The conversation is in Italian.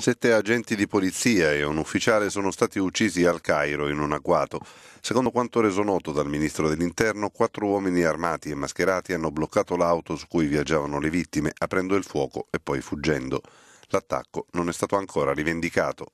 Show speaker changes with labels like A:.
A: Sette agenti di polizia e un ufficiale sono stati uccisi al Cairo in un agguato. Secondo quanto reso noto dal ministro dell'Interno, quattro uomini armati e mascherati hanno bloccato l'auto su cui viaggiavano le vittime, aprendo il fuoco e poi fuggendo. L'attacco non è stato ancora rivendicato.